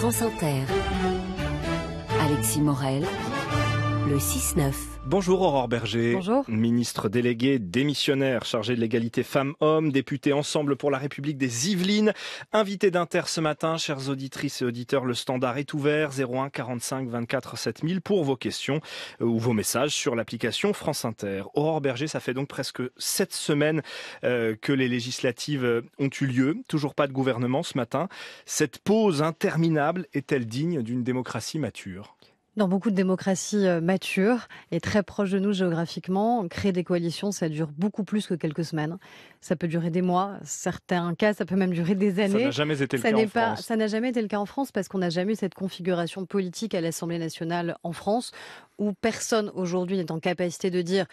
France Inter. Alexis Morel, le 6-9. Bonjour Aurore Berger. Bonjour. Ministre délégué démissionnaire chargé de l'égalité femmes-hommes, député Ensemble pour la République des Yvelines, invité d'Inter ce matin, chers auditrices et auditeurs, le standard est ouvert 01 45 24 7000 pour vos questions euh, ou vos messages sur l'application France Inter. Aurore Berger, ça fait donc presque sept semaines euh, que les législatives euh, ont eu lieu, toujours pas de gouvernement ce matin. Cette pause interminable est-elle digne d'une démocratie mature dans beaucoup de démocraties euh, matures et très proches de nous géographiquement, créer des coalitions, ça dure beaucoup plus que quelques semaines. Ça peut durer des mois, certains cas, ça peut même durer des années. Ça n'a jamais été le cas en pas, France. Ça n'a jamais été le cas en France parce qu'on n'a jamais eu cette configuration politique à l'Assemblée nationale en France où personne aujourd'hui n'est en capacité de dire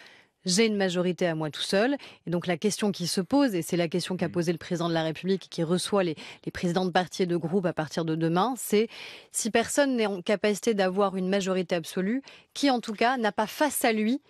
j'ai une majorité à moi tout seul. Et donc la question qui se pose, et c'est la question qu'a mm. posée le président de la République qui reçoit les, présidents de partis et de groupes à partir de demain, c'est si personne n'est en capacité d'avoir une majorité absolue, qui en tout cas n'a pas face à lui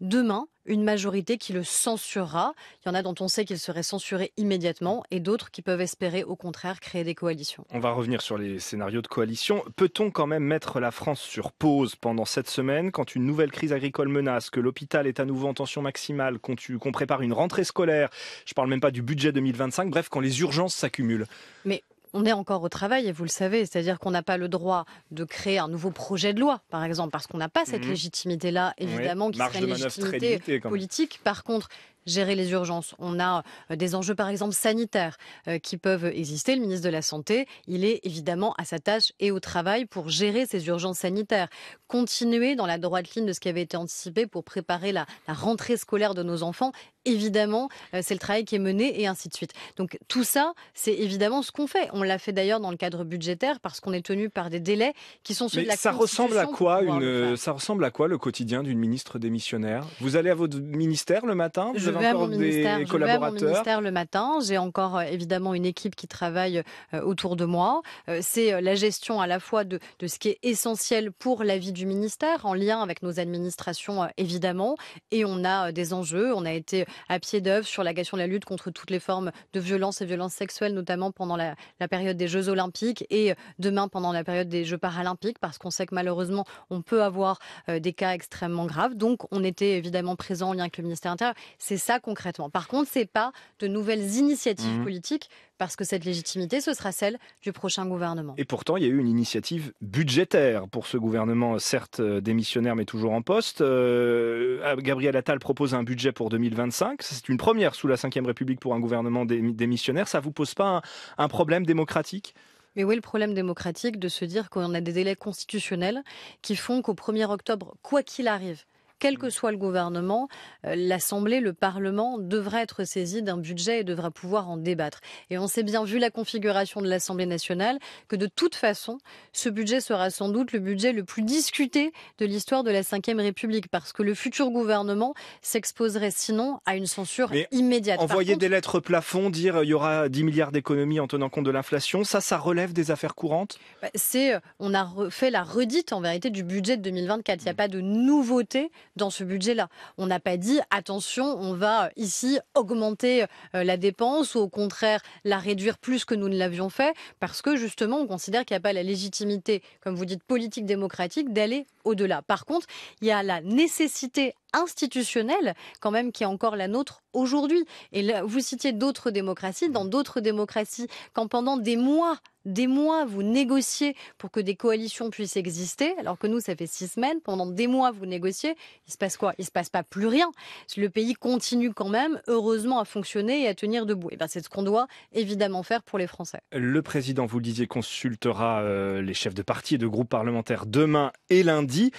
demain une majorité qui le censurera. Il y en a dont on sait qu'il serait censuré immédiatement et d'autres qui peuvent espérer au contraire créer des coalitions. On va revenir sur les scénarios de coalition. Peut-on quand même mettre la France sur pause pendant cette semaine quand une nouvelle crise agricole menace, que l'hôpital est à nouveau en tension maximale, qu'on prépare une rentrée scolaire Je ne parle même pas du budget 2025, bref, quand les urgences s'accumulent. Mais on est encore au travail, et vous le savez, c'est-à-dire qu'on n'a pas le droit de créer un nouveau projet de loi, par exemple, parce qu'on n'a pas cette mhm. légitimité-là, évidemment, qui serait une légitimité politique. Par contre, gérer les urgences. On a euh, des enjeux, par exemple, sanitaires euh, qui peuvent exister. Le ministre de la Santé, il est évidemment à sa tâche et au travail pour gérer ces urgences sanitaires. Continuer dans la droite ligne de ce qui avait été anticipé pour préparer la, rentrée scolaire de nos enfants, évidemment, euh, c'est le travail qui est mené et ainsi de suite. Donc tout ça, c'est évidemment ce qu'on fait. On l'a fait d'ailleurs dans le cadre budgétaire parce qu'on est tenu par des délais qui sont ceux de la ça ressemble à quoi une, Ça ressemble à quoi le quotidien d'une ministre démissionnaire Vous allez à votre ministère le matin encore je Vais à mon ministère le matin. J'ai encore euh, évidemment une équipe qui travaille euh, autour de moi. Euh, c'est la gestion à la fois de, ce qui est essentiel pour la vie du ministère, en lien avec nos administrations évidemment. Et on a des enjeux. On a été à pied d'œuvre sur la question de la lutte contre toutes les formes de violence et violences sexuelles, notamment pendant la, période des Jeux Olympiques et demain pendant la période des Jeux Paralympiques, parce qu'on sait que malheureusement on peut avoir des cas extrêmement graves. Donc on était évidemment présent en lien avec le ministère intérieur. C'est ça concrètement. Par contre, c'est pas de nouvelles initiatives mmh. politiques parce que cette légitimité, ce sera celle du prochain gouvernement. Et pourtant, il y a eu une initiative budgétaire pour ce gouvernement, certes euh, démissionnaire mais toujours en poste. Euh, ah, Gabriel Attal propose un budget pour 2025. C'est une première sous la Ve République pour un gouvernement démissionnaire. Ça vous pose pas un, problème démocratique mais oui, le problème démocratique de se dire qu'on a des délais constitutionnels qui font qu'au 1er octobre, quoi qu'il arrive, quel que mmh. soit le gouvernement, euh, l'Assemblée, le Parlement devra être saisi d'un budget et devra pouvoir en débattre. Et on sait bien, vu la configuration de l'Assemblée nationale, que de toute façon, ce budget sera sans doute le budget le plus discuté de l'histoire de la Ve République, parce que le futur gouvernement s'exposerait sinon à une censure immédiate. Envoyer des lettres plafond, dire il y aura 10 milliards d'économies en tenant compte de l'inflation, ça, ça relève des affaires courantes bah, C'est, euh, on a fait la redite en vérité du budget de 2024. Il n'y a mmh. pas de nouveauté dans ce budget-là. On n'a pas dit attention, on va euh, ici augmenter euh, la dépense ou au contraire la réduire plus que nous ne l'avions fait parce que justement on considère qu'il n'y a pas la légitimité, comme vous dites, politique démocratique d'aller au-delà. Par contre, il y a la nécessité institutionnelle, quand même, qui est encore la nôtre aujourd'hui. Et là, vous citiez d'autres démocraties, dans d'autres démocraties, quand pendant des mois, des mois, vous négociez pour que des coalitions puissent exister, alors que nous, ça fait six semaines, pendant des mois, vous négociez, il se passe quoi Il se passe pas plus rien. Le pays continue quand même, heureusement, à fonctionner et à tenir debout. Et eh ben, c'est ce qu'on doit évidemment faire pour les Français. Le président, vous le disiez, consultera euh, les chefs de parti et de groupes parlementaires demain et lundi.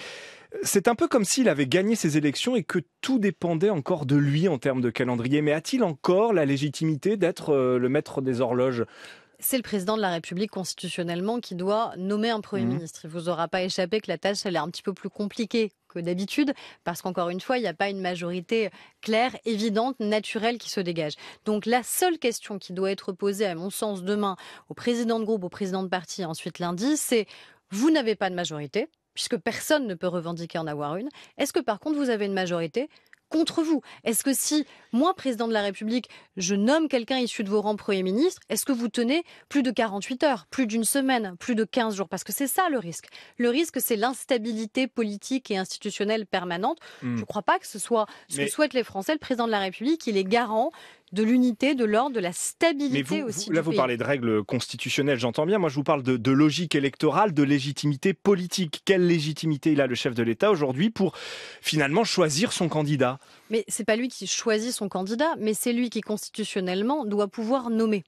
C'est un peu comme s'il avait gagné ses élections et que tout dépendait encore de lui en termes de calendrier. Mais a-t-il encore la légitimité d'être euh, le maître des horloges c'est le président de la République constitutionnellement qui doit nommer un Premier mhm. ministre. Il vous aura pas échappé que la tâche, elle est un petit peu plus compliquée que d'habitude, parce qu'encore une fois, il n'y a pas une majorité claire, évidente, naturelle qui se dégage. Donc la seule question qui doit être posée, à mon sens, demain au président de groupe, au président de parti, ensuite lundi, c'est vous n'avez pas de majorité, puisque personne ne peut revendiquer en avoir une. Est-ce que par contre vous avez une majorité contre vous Est-ce que si moi, président de la République, je nomme quelqu'un issu de vos rangs Premier ministre, est-ce que vous tenez plus de 48 heures, plus d'une semaine, plus de 15 jours Parce que c'est ça le risque. Le risque, c'est l'instabilité politique et institutionnelle permanente. Je ne mmh. crois pas que ce soit ce que souhaitent les Français. Le président de la République, il est garant de l'unité, de l'ordre, de la stabilité vous, aussi. là, vous parlez de règles constitutionnelles, j'entends bien. Moi, je vous parle de, logique électorale, de légitimité politique. Quelle légitimité il a le chef de l'État aujourd'hui pour finalement choisir son candidat Mais c'est pas lui qui choisit son candidat, mais c'est lui qui constitutionnellement doit pouvoir nommer.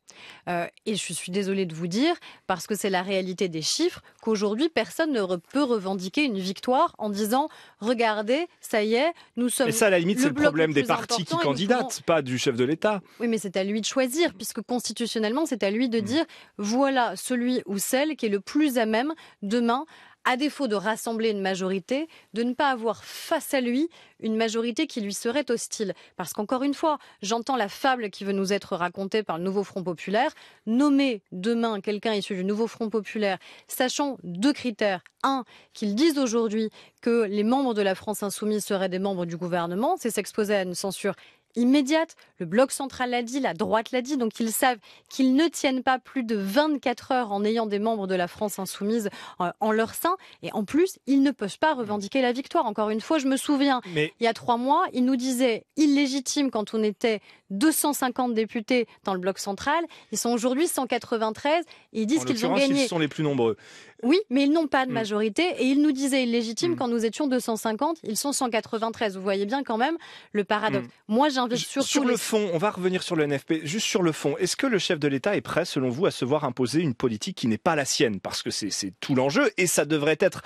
Euh, et je suis désolée de vous dire, parce que c'est la réalité des chiffres, qu'aujourd'hui personne ne peut revendiquer une victoire en disant regardez, ça y est, nous sommes. Et ça, à la limite, c'est le problème des partis qui candidatent, pas du chef de l'État. Oui, mais c'est à lui de choisir, puisque constitutionnellement, c'est à lui de mmh. dire voilà celui ou celle qui est le plus à même demain à défaut de rassembler une majorité, de ne pas avoir face à lui une majorité qui lui serait hostile. Parce qu'encore une fois, j'entends la fable qui veut nous être racontée par le nouveau Front populaire. Nommer demain quelqu'un issu du nouveau Front populaire, sachant deux critères. Un, qu'il dise aujourd'hui que les membres de la France insoumise seraient des membres du gouvernement, c'est s'exposer à une censure immédiate. Le bloc central l'a dit, la droite l'a dit, donc ils savent qu'ils ne tiennent pas plus de 24 heures en ayant des membres de la France insoumise euh, en leur sein. Et en plus, ils ne peuvent pas revendiquer la victoire. Encore une fois, je me souviens, il y a trois mois, ils nous disaient illégitime quand on était 250 députés dans le bloc central. Ils sont aujourd'hui 193 et ils disent qu'ils ont gagné. Ils sont les plus nombreux. Oui, mais ils n'ont pas de mm. majorité et ils nous disaient illégitimes mm. quand nous étions 250, ils sont 193. Vous voyez bien quand même le paradoxe. Mm. Moi, j'invite surtout. Sur le fond, on va revenir sur le NFP, juste sur le fond. Est-ce que le chef de l'État est prêt, selon vous, à se voir imposer une politique qui n'est pas la sienne Parce que c'est tout l'enjeu et ça devrait être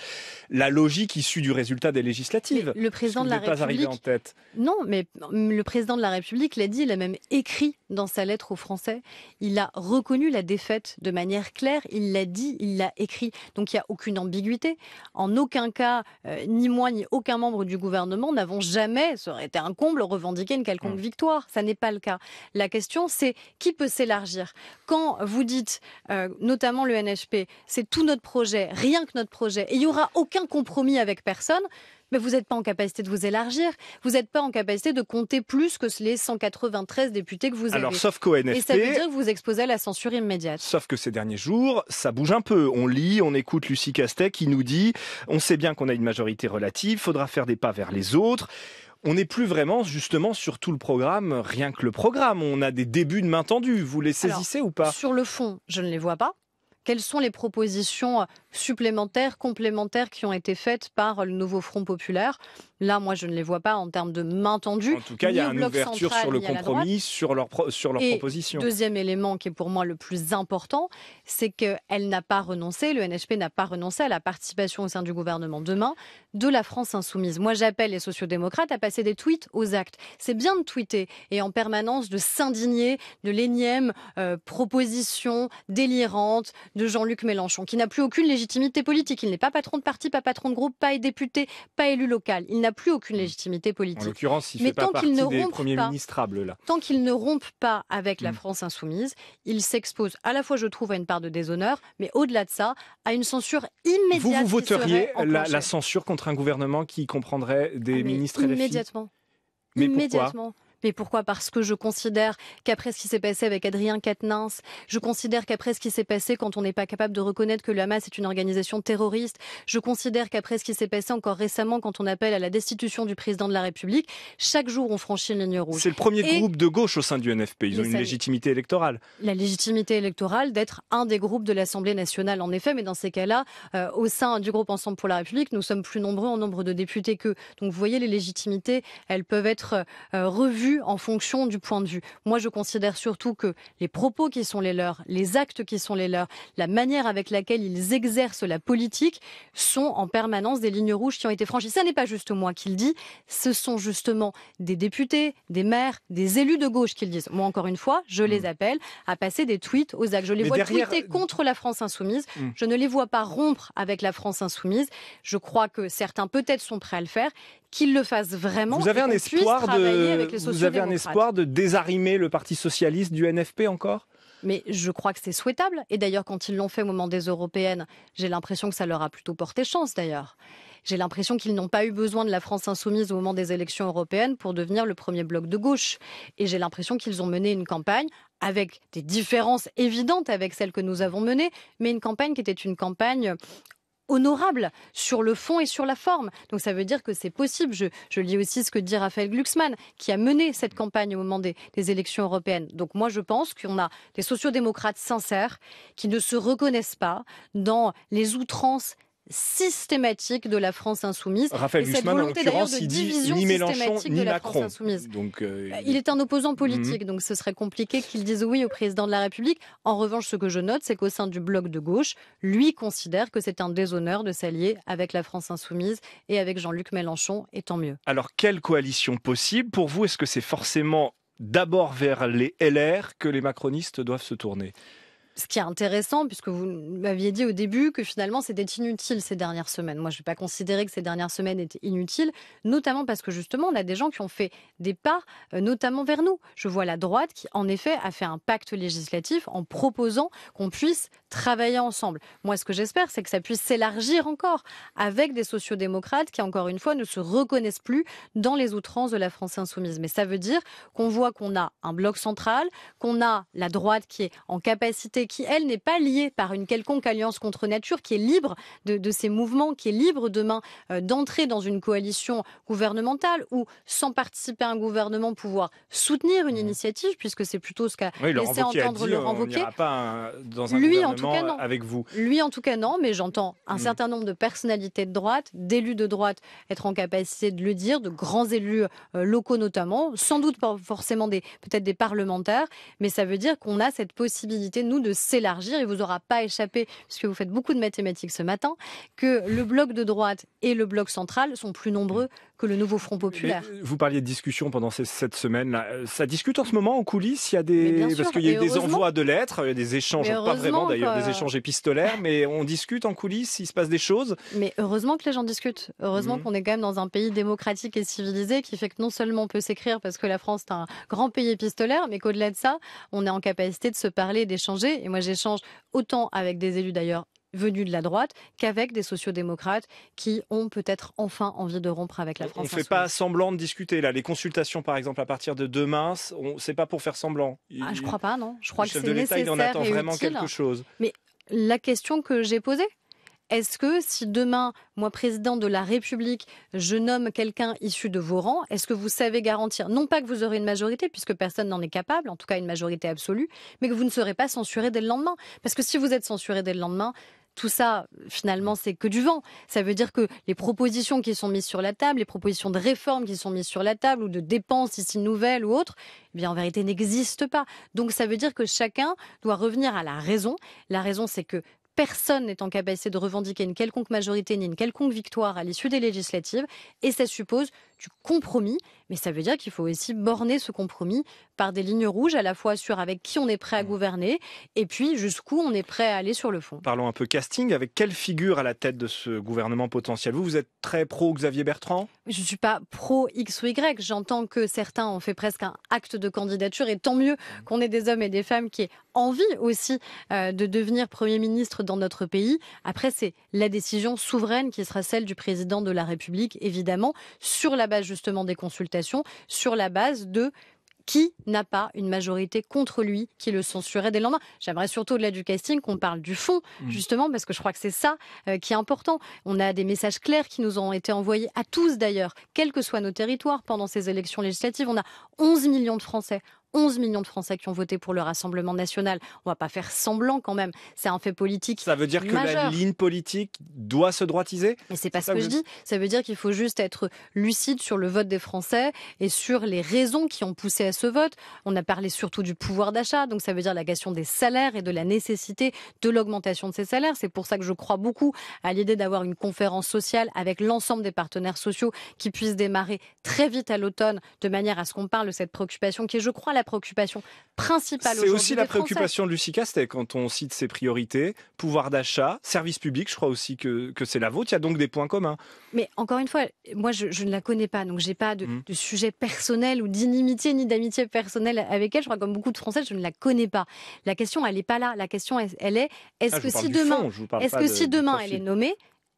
la logique issue du résultat des législatives. le président de la République. en tête. Non, mais le président de la République l'a dit, il a même écrit dans sa lettre aux Français. Il a reconnu la défaite de manière claire, il l'a dit, il l'a écrit. Donc il n'y a aucune ambiguïté. En aucun cas, euh, ni moi, ni aucun membre du gouvernement n'avons jamais, ça aurait été un comble, revendiqué une quelconque mm. victoire. Ça n'est pas le cas. La question, c'est qui peut s'élargir Quand vous dites, euh, notamment le NHP, c'est tout notre projet, rien que notre projet, et il n'y aura aucun compromis avec personne, mais vous n'êtes pas en capacité de vous élargir. Vous n'êtes pas en capacité de compter plus que les 193 députés que vous avez. Alors, sauf qu'au Et ça veut dire que vous exposez à la censure immédiate. Sauf que ces derniers jours, ça bouge un peu. On lit, on écoute Lucie Castet qui nous dit on sait bien qu'on a une majorité relative, faudra faire des pas vers les autres on n'est plus vraiment justement sur tout le programme, rien que le programme. On a des débuts de main tendue. Vous les saisissez ou pas Sur le fond, je ne les vois pas. Quelles sont les propositions supplémentaires, complémentaires qui ont été faites par le nouveau Front populaire. Là, moi, je ne les vois pas en termes de main tendue. En tout cas, il y a une ouverture sur le compromis, sur leur, pro sur leur Et proposition. Deuxième élément qui est pour moi le plus important, c'est qu'elle n'a pas renoncé, le NHP n'a pas renoncé à la participation au sein du gouvernement demain de la France insoumise. Moi, j'appelle les sociodémocrates à passer des tweets aux actes. C'est bien de tweeter et en permanence de s'indigner de l'énième euh, proposition délirante de Jean-Luc Mélenchon, qui n'a plus aucune légitimité légitimité politique. Il n'est pas patron de parti, pas patron de groupe, pas député, pas élu local. Il n'a plus aucune hmm. légitimité politique. En l'occurrence, il Mais fait tant pas partie des là. Tant qu'il ne rompt pas avec la hmm. France insoumise, il s'expose à la fois, je trouve, à une part de déshonneur, mais au-delà de ça, à une censure immédiate. Vous, voteriez la, censure contre un gouvernement qui comprendrait des ah, ministres LFI immédiatement. Mais immédiatement. Mais pourquoi Parce que je considère qu'après ce qui s'est passé avec Adrien Quatennens, je considère qu'après ce qui s'est passé quand on n'est pas capable de reconnaître que le Hamas est une organisation terroriste, je considère qu'après ce qui s'est passé encore récemment quand on appelle à la destitution du président de la République, chaque jour on franchit une ligne rouge. C'est le premier groupe de gauche au sein du NFP, ils ont une légitimité électorale. La légitimité électorale d'être un des groupes de l'Assemblée nationale en effet, mais dans ces cas-là, euh, au sein du groupe Ensemble pour la République, nous sommes plus nombreux en nombre de députés qu'eux. Donc vous voyez, les légitimités, elles peuvent être euh, revues en fonction du point de vue. Moi, je considère surtout que les propos qui sont les leurs, les actes qui sont les leurs, la manière avec laquelle ils exercent la politique sont en permanence des lignes rouges qui ont été franchies. Ça n'est pas juste moi qui le dis, ce sont justement des députés, des maires, des élus de gauche qui le disent. Moi, encore une fois, je les mm. appelle à passer des tweets aux actes. Je les vois tweeter euh, contre la France insoumise. Mm. Je ne les vois pas rompre avec la France insoumise. Je crois que certains peut-être sont prêts à le faire. Qu'ils le fassent vraiment. Vous avez un espoir de, vous avez un espoir de désarimer le Parti socialiste du NFP encore mais je crois que c'est souhaitable. Et d'ailleurs, quand ils l'ont fait au moment des européennes, j'ai l'impression que ça leur a plutôt porté chance d'ailleurs. J'ai l'impression qu'ils n'ont pas eu besoin de la France insoumise au moment des élections européennes pour devenir le premier bloc de gauche. Et j'ai l'impression qu'ils ont mené une campagne avec des différences évidentes avec celles que nous avons menées, mais une campagne qui était une campagne honorable sur le fond et sur la forme. Donc ça veut dire que c'est possible. Je, lis aussi ce que dit Raphaël Glucksmann, qui a mené cette campagne au moment des, élections européennes. Donc moi, je pense qu'on a des sociodémocrates sincères qui ne se reconnaissent pas dans les outrances systématique de la France insoumise. Raphaël de ni ni Macron. Euh, euh, il est un opposant politique, mhm. donc ce serait compliqué qu'il dise oui au président de la République. En revanche, ce que je note, c'est qu'au sein du bloc de gauche, lui considère que c'est un déshonneur de s'allier avec la France insoumise et avec Jean-Luc Mélenchon, et tant mieux. Alors, quelle coalition possible Pour vous, est-ce que c'est forcément d'abord vers les LR que les macronistes doivent se tourner ce qui est intéressant, puisque vous m'aviez dit au début que finalement c'était inutile ces dernières semaines. Moi, je ne vais pas considérer que ces dernières semaines étaient inutiles, notamment parce que justement, on a des gens qui ont fait des pas, euh, notamment vers nous. Je vois la droite qui, en effet, a fait un pacte législatif en proposant qu'on puisse travailler ensemble. Moi, ce que j'espère, c'est que ça puisse s'élargir encore avec des sociodémocrates qui, encore une fois, ne se reconnaissent plus dans les outrances de la France insoumise. Mais ça veut dire qu'on voit qu'on a un bloc central, qu'on a la droite qui est en capacité et qui, elle, n'est pas liée par une quelconque alliance contre nature, qui est libre de, de ces mouvements, qui est libre demain euh, d'entrer dans une coalition gouvernementale ou, sans participer à un gouvernement, pouvoir soutenir une mmh. initiative, puisque c'est plutôt ce qu'a laissé entendre le renvoqué. Euh, Lui, en tout cas, non. Euh, avec vous. Lui, en tout cas, non, mais j'entends un mmh. certain nombre de personnalités de droite, d'élus de droite, être en capacité de le dire, de grands élus locaux notamment, sans doute pas forcément des peut-être des parlementaires, mais ça veut dire qu'on a cette possibilité, nous, de s'élargir. Il vous aura pas échappé, puisque vous faites beaucoup de mathématiques ce matin, que le bloc de droite et le bloc central sont plus nombreux que le nouveau Front populaire. vous parliez de discussion pendant cette semaine. Euh, ça discute en ce moment en coulisses. Il y a des parce qu'il y a eu des envois de lettres, il y a des échanges, pas vraiment d'ailleurs, des échanges épistolaires, mais on discute en coulisses. Il se passe des choses. Mais heureusement que les gens discutent. Heureusement mhm. qu'on est quand même dans un pays démocratique et civilisé qui fait que non seulement on peut s'écrire parce que la France est un grand pays épistolaire, mais qu'au-delà de ça, on est en capacité de se parler, d'échanger. Et moi, j'échange autant avec des élus d'ailleurs Venu de la droite qu'avec des sociodémocrates qui ont peut-être enfin envie de rompre avec la France. On ne fait pas semblant de discuter là. Les consultations, par exemple, à partir de demain, on... c'est pas pour faire semblant. Je Ah, je crois pas, non. Je crois que c'est nécessaire. en et vraiment quelque chose. Mais la question que j'ai posée, est-ce que si demain, moi, président de la République, je nomme quelqu'un issu de vos rangs, est-ce que vous savez garantir, non pas que vous aurez une majorité, puisque personne n'en est capable, en tout cas une majorité absolue, mais que vous ne serez pas censuré dès le lendemain Parce que si vous êtes censuré dès le lendemain, tout ça, finalement, c'est que du vent. Ça veut dire que les propositions qui sont mises sur la table, les propositions de réformes qui sont mises sur la table, ou de dépenses ici nouvelles ou autres, eh bien, en vérité, n'existent pas. Donc, ça veut dire que chacun doit revenir à la raison. La raison, c'est que personne n'est en capacité de revendiquer une quelconque majorité ni une quelconque victoire à l'issue des législatives. Et ça suppose du compromis, mais ça veut dire qu'il faut aussi borner ce compromis par des lignes rouges, à la fois sur avec qui on est prêt à mm. gouverner, et puis jusqu'où on est prêt à aller sur le fond. Parlons un peu casting, avec quelle figure à la tête de ce gouvernement potentiel Vous, vous êtes très pro Xavier Bertrand Je ne suis pas pro X ou Y, j'entends que certains ont fait presque un acte de candidature, et tant mieux mm. qu'on ait des hommes et des femmes qui aient envie aussi euh, de devenir Premier ministre dans notre pays. Après, c'est la décision souveraine qui sera celle du président de la République, évidemment, sur la justement des consultations, sur la base de qui n'a pas une majorité contre lui qui le censurait dès le lendemain. J'aimerais surtout, au-delà du casting, qu'on parle du fond, mmh. justement, parce que je crois que c'est ça euh, qui est important. On a des messages clairs qui nous ont été envoyés, à tous d'ailleurs, quels que soient nos territoires, pendant ces élections législatives. On a 11 millions de Français 11 millions de Français qui ont voté pour le Rassemblement national. On ne va pas faire semblant quand même. C'est un fait politique. Ça veut dire que la ligne politique doit se droitiser Mais c'est pas ce que, je dis. Ça veut dire qu'il faut juste être lucide sur le vote des Français et sur les raisons qui ont poussé à ce vote. On a parlé surtout du pouvoir d'achat, donc ça veut dire la question des salaires et de la nécessité de l'augmentation de ces salaires. C'est pour ça que je crois beaucoup à l'idée d'avoir une conférence sociale avec l'ensemble des partenaires sociaux qui puisse démarrer très vite à l'automne, de manière à ce qu'on parle de cette préoccupation qui est, je crois, la préoccupation principale C'est aussi la préoccupation de Lucie Castet quand on cite ses priorités pouvoir d'achat, service public. Je crois aussi que, c'est la vôtre. Il y a donc des points communs. Mais encore une fois, moi je, ne la connais pas, donc j'ai pas mm. de, sujet personnel ou d'inimitié ni d'amitié personnelle avec elle. Je crois comme beaucoup de Français, je ne la connais pas. La question, elle n'est pas là. La question, elle, est est-ce ah, que, si demain, est-ce que si demain, elle est nommée,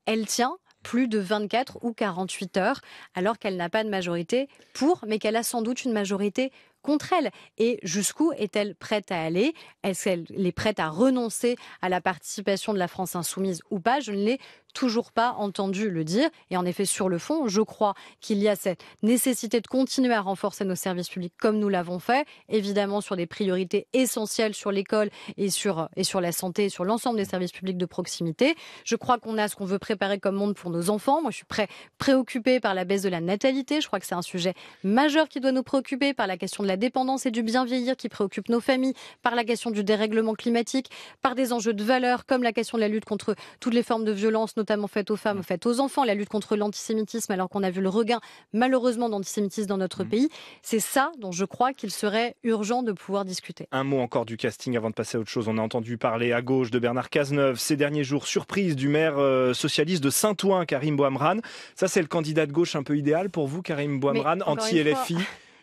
elle tient plus de 24 ou 48 heures, alors qu'elle n'a pas de majorité pour, mais qu'elle a sans doute une majorité contre elle Et jusqu'où est-elle prête à aller Est-ce qu'elle est prête à renoncer à la participation de la France insoumise ou pas Je ne l'ai toujours pas entendu le dire. Et en effet, sur le fond, je crois qu'il y a cette nécessité de continuer à renforcer nos services publics comme nous l'avons fait, évidemment sur des priorités essentielles sur l'école et sur, et sur la santé, sur l'ensemble des services publics de proximité. Je crois qu'on a ce qu'on veut préparer comme monde pour nos enfants. Moi, je suis très préoccupée par la baisse de la natalité. Je crois que c'est un sujet majeur qui doit nous préoccuper par la question de la la dépendance et du bien vieillir qui préoccupent nos familles, par la question du dérèglement climatique, par des enjeux de valeur comme la question de la lutte contre toutes les formes de violence, notamment faites aux femmes, mm. faites aux enfants, la lutte contre l'antisémitisme, alors qu'on a vu le regain malheureusement d'antisémitisme dans notre mm. pays. C'est ça dont je crois qu'il serait urgent de pouvoir discuter. Un mot encore du casting avant de passer à autre chose. On a entendu parler à gauche de Bernard Cazeneuve ces derniers jours, surprise du maire euh, socialiste de Saint-Ouen, Karim Boamran. Ça, c'est le candidat de gauche un peu idéal pour vous, Karim Boamran, anti-LFI.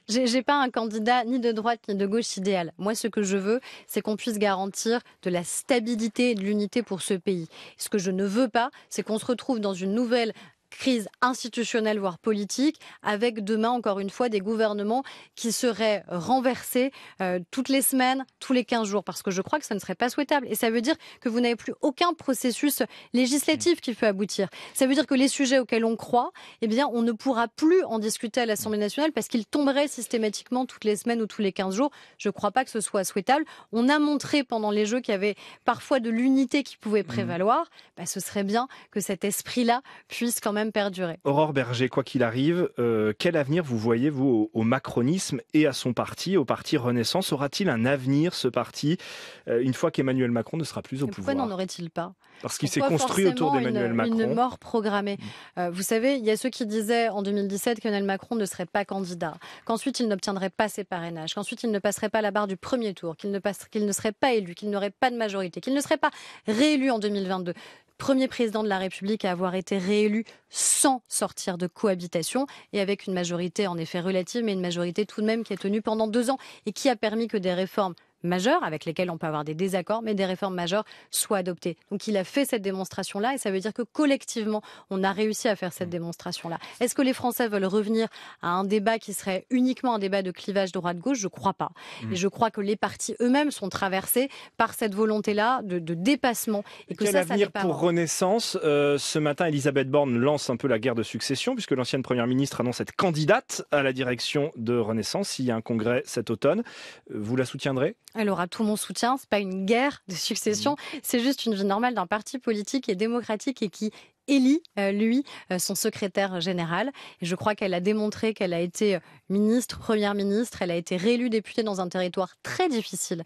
J'ai pas un candidat ni de droite ni de gauche idéal. Moi, ce que je veux, c'est qu'on puisse garantir de la stabilité et de l'unité pour ce pays. Ce que je ne veux pas, c'est qu'on se retrouve dans une nouvelle crise institutionnelle, voire politique, avec demain, encore une fois, des gouvernements qui seraient renversés euh, toutes les semaines, tous les 15 jours, parce que je crois que ça ne serait pas souhaitable. Et ça veut dire que vous n'avez plus aucun processus législatif qui peut aboutir. Ça veut dire que les sujets auxquels on croit, eh bien, on ne pourra plus en discuter à l'Assemblée nationale parce qu'ils tomberaient systématiquement toutes les semaines ou tous les 15 jours. Je ne crois pas que ce soit souhaitable. On a montré pendant les Jeux qu'il y avait parfois de l'unité qui pouvait mmh. prévaloir. Bah, ce serait bien que cet esprit-là puisse quand même perdurer. Aurore Berger, quoi qu'il arrive, euh, quel avenir vous voyez, vous, au, macronisme et à son parti, au parti Renaissance Aura-t-il un avenir, ce parti, euh, une fois qu'Emmanuel Macron ne sera plus au pouvoir Pourquoi n'en aurait-il pas Parce qu'il s'est construit autour d'Emmanuel Macron. Une mort programmée. Mm. Euh, vous savez, il y a ceux qui disaient en 2017 qu'Emmanuel Macron ne serait pas candidat, qu'ensuite il n'obtiendrait pas ses parrainages, qu'ensuite il ne passerait pas la barre du premier tour, qu'il ne, qu'il ne serait pas élu, qu'il n'aurait pas de majorité, qu'il ne serait pas réélu en 2022 premier président de la République à avoir été réélu sans sortir de cohabitation et avec une majorité en effet relative, mais une majorité tout de même qui est tenue pendant deux ans et qui a permis que des réformes majeures avec lesquelles on peut avoir des désaccords, mais des réformes majeures soient adoptées. Donc il a fait cette démonstration-là et ça veut dire que collectivement, on a réussi à faire cette mmh. démonstration-là. Est-ce que les Français veulent revenir à un débat qui serait uniquement un débat de clivage droite-gauche Je crois pas. Mmh. Et je crois que les partis eux-mêmes sont traversés par cette volonté-là de, dépassement. Et que ça, ça, avenir ça pas pour Renaissance euh, Ce matin, Elisabeth Borne lance un peu la guerre de succession puisque l'ancienne première ministre annonce être candidate à la direction de Renaissance s'il y a un congrès cet automne. Euh, vous la soutiendrez elle aura tout mon soutien. C'est pas une guerre de succession. Mmh. C'est juste une vie normale d'un parti politique et démocratique et qui élit, euh, lui, euh, son secrétaire général. Et je crois qu'elle a démontré qu'elle a été euh, ministre, première ministre, elle a été réélue députée dans un territoire très difficile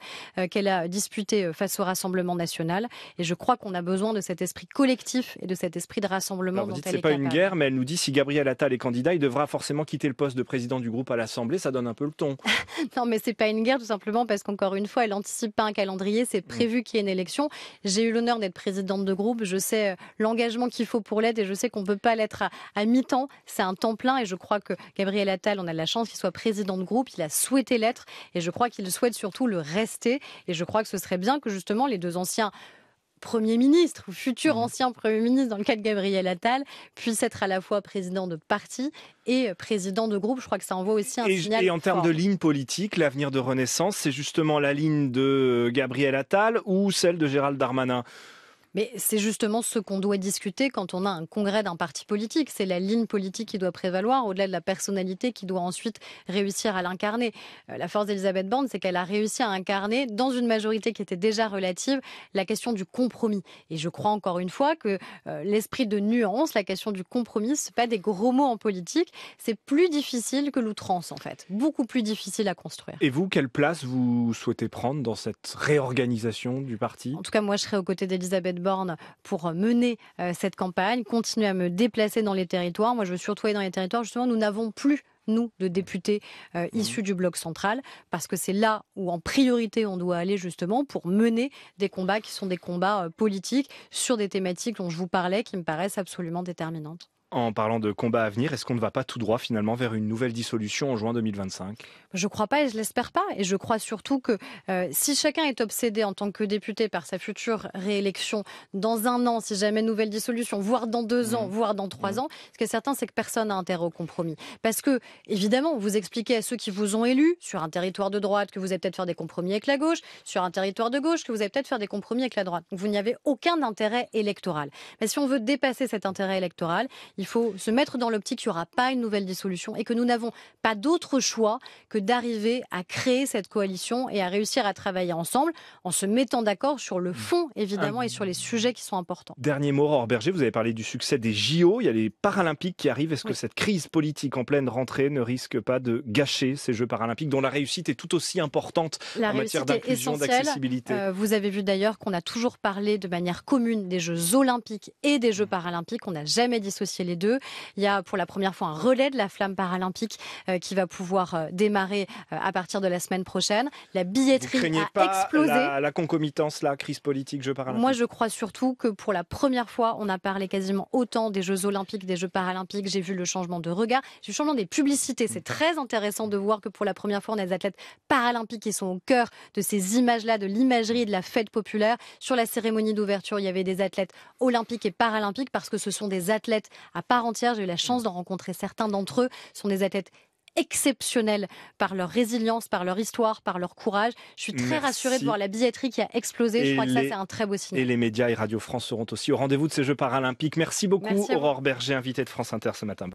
qu'elle a disputé face au Rassemblement national. Et je crois qu'on a besoin de cet esprit collectif et de cet esprit de rassemblement. Alors vous dites ce pas une guerre, mais elle nous dit si Gabriel Attal est candidat, il devra forcément quitter le poste de président du groupe à l'Assemblée. Ça donne un peu le ton. non, mais c'est pas une guerre tout simplement parce qu'encore une fois, elle anticipe pas un calendrier. C'est mm. prévu qu'il y ait une élection. J'ai eu l'honneur d'être présidente de groupe. Je sais l'engagement qu'il faut pour l'aide et je sais qu'on ne peut pas l'être à, mi-temps. C'est un temps plein et je crois que Gabriel Attal, on a de la chance qu'il soit président de groupe. Il a souhaité l'être et je crois qu'il souhaite surtout le rester. Et je crois que ce serait bien que justement les deux anciens Premier ministre ou futur mmh. ancien Premier ministre dans le cas de Gabriel Attal puissent être à la fois président de parti et président de groupe. Je crois que ça envoie aussi un et, signal. Et en termes de ligne politique, l'avenir de Renaissance, c'est justement la ligne de Gabriel Attal ou celle de Gérald Darmanin mais c'est justement ce qu'on doit discuter quand on a un congrès d'un parti politique. C'est la ligne politique qui doit prévaloir, au-delà de la personnalité qui doit ensuite réussir à l'incarner. Euh, la force d'Elisabeth Borne, c'est qu'elle a réussi à incarner, dans une majorité qui était déjà relative, la question du compromis. Et je crois encore une fois que euh, l'esprit de nuance, la question du compromis, ce pas des gros mots en politique. C'est plus difficile que l'outrance, en fait. Beaucoup plus difficile à construire. Et vous, quelle place vous souhaitez prendre dans cette réorganisation du parti En tout cas, moi, je serai aux côtés d'Elisabeth pour mener euh, cette campagne, continuer à me déplacer dans les territoires. Moi, je veux surtout aller dans les territoires, justement, nous n'avons plus nous, de députés euh, issus mhm. du bloc central, parce que c'est là où en priorité on doit aller justement pour mener des combats qui sont des combats euh, politiques sur des thématiques dont je vous parlais qui me paraissent absolument déterminantes en parlant de combat à venir, est-ce qu'on ne va pas tout droit finalement vers une nouvelle dissolution en juin 2025 Je ne crois pas et je l'espère pas. Et je crois surtout que euh, si chacun est obsédé en tant que député par sa future réélection dans un an, si jamais nouvelle dissolution, voire dans deux mmh. ans, voire dans trois mmh. ans, ce qui est certain, c'est que personne n'a intérêt au compromis. Parce que, évidemment, vous expliquez à ceux qui vous ont élus sur un territoire de droite que vous allez peut-être faire des compromis avec la gauche, sur un territoire de gauche que vous allez peut-être faire des compromis avec la droite. vous n'y avez aucun intérêt électoral. Mais si on veut dépasser cet intérêt électoral, il il faut se mettre dans l'optique qu'il n'y aura pas une nouvelle dissolution et que nous n'avons pas d'autre choix que d'arriver à créer cette coalition et à réussir à travailler ensemble en se mettant d'accord sur le mm. fond, évidemment, ah. et sur les sujets qui sont importants. Dernier mot, Aurore Berger, vous avez parlé du succès des JO, il y a les Paralympiques qui arrivent. Est-ce que cette crise politique en pleine rentrée ne risque pas de gâcher ces Jeux Paralympiques dont la réussite est tout aussi importante en matière d'inclusion, d'accessibilité euh, Vous avez vu d'ailleurs qu'on a toujours parlé de manière commune des Jeux Olympiques et des Jeux Paralympiques. On n'a jamais dissocié les deux. Il y a pour la première fois un relais de la flamme paralympique euh, qui va pouvoir euh, démarrer euh, à partir de la semaine prochaine. La billetterie a explosé. La, la concomitance, la crise politique, je paralympiques. Moi, je crois surtout que pour la première fois, on a parlé quasiment autant des Jeux olympiques, des Jeux paralympiques. J'ai vu le changement de regard, j'ai le changement des publicités. C'est très intéressant de voir que pour la première fois, on a des athlètes paralympiques qui sont au cœur de ces images-là, de l'imagerie de la fête populaire. Sur la cérémonie d'ouverture, il y avait des athlètes olympiques et paralympiques parce que ce sont des athlètes à part entière. J'ai eu la chance d'en rencontrer certains d'entre eux. Ce sont des athlètes exceptionnels par leur résilience, par leur histoire, par leur courage. Je suis très rassuré rassurée de voir la billetterie qui a explosé. je crois que ça, c'est un très beau signe. Et les médias et Radio France seront aussi au rendez-vous de ces Jeux paralympiques. Merci beaucoup, Aurore Berger, invitée de France Inter ce matin.